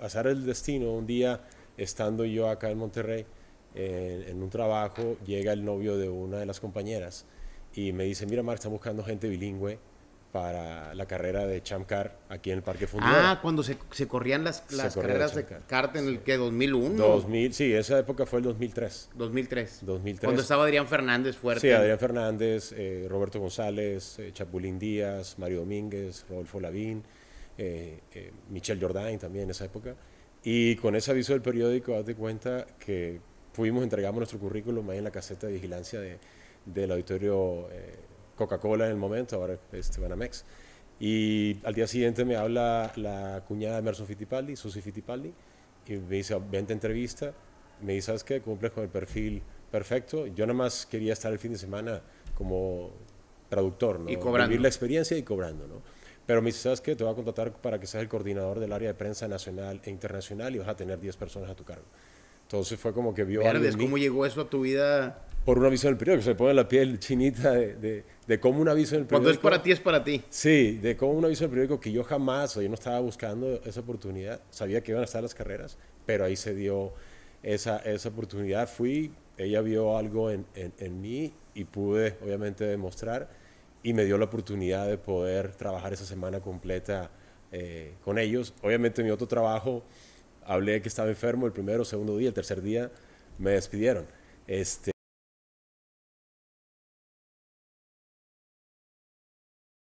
pasar el destino, un día estando yo acá en Monterrey, eh, en, un trabajo, llega el novio de una de las compañeras y me dice, mira mar están buscando gente bilingüe para la carrera de Chamcar aquí en el Parque Fundidora. Ah, cuando se, corrían las, carreras de, de en el que 2001. 2000, sí, esa época fue el 2003. 2003. 2003. Cuando estaba Adrián Fernández fuerte. Sí, Adrián Fernández, eh, Roberto González, eh, Chapulín Díaz, Mario Domínguez, Rodolfo Lavín. Eh, eh, Michelle Jordain también en esa época. Y con ese aviso del periódico, date cuenta que fuimos, entregamos nuestro currículum ahí en la caseta de vigilancia del auditorio eh, Coca-Cola en el momento, ahora es este, Banamex. Y al día siguiente me habla la cuñada de Merson Fittipaldi, Susi Fittipaldi, y me dice, vente entrevista. Me dice, ¿sabes qué? Cumples con el perfil perfecto. Yo nada más quería estar el fin de semana como traductor, Y cobrando. Vivir la experiencia y cobrando, ¿no? Pero me dice, ¿sabes qué? Te voy a contratar para que seas el coordinador del área de prensa nacional e internacional y vas a tener 10 personas a tu cargo. Entonces fue como que vio ¿Cómo llegó eso a tu vida? Por un aviso del periódico. Se pone la piel chinita de, de, de cómo un aviso del periódico... Cuando es para ti, es para ti. Sí, de cómo un aviso del periódico que yo jamás, o yo no estaba buscando esa oportunidad. Sabía que iban a estar las carreras, pero ahí se dio esa, esa oportunidad. Fui, ella vio algo en, en, en mí y pude, obviamente, demostrar y me dio la oportunidad de poder trabajar esa semana completa eh, con ellos. Obviamente mi otro trabajo, hablé de que estaba enfermo el primero, segundo día, el tercer día me despidieron. Este,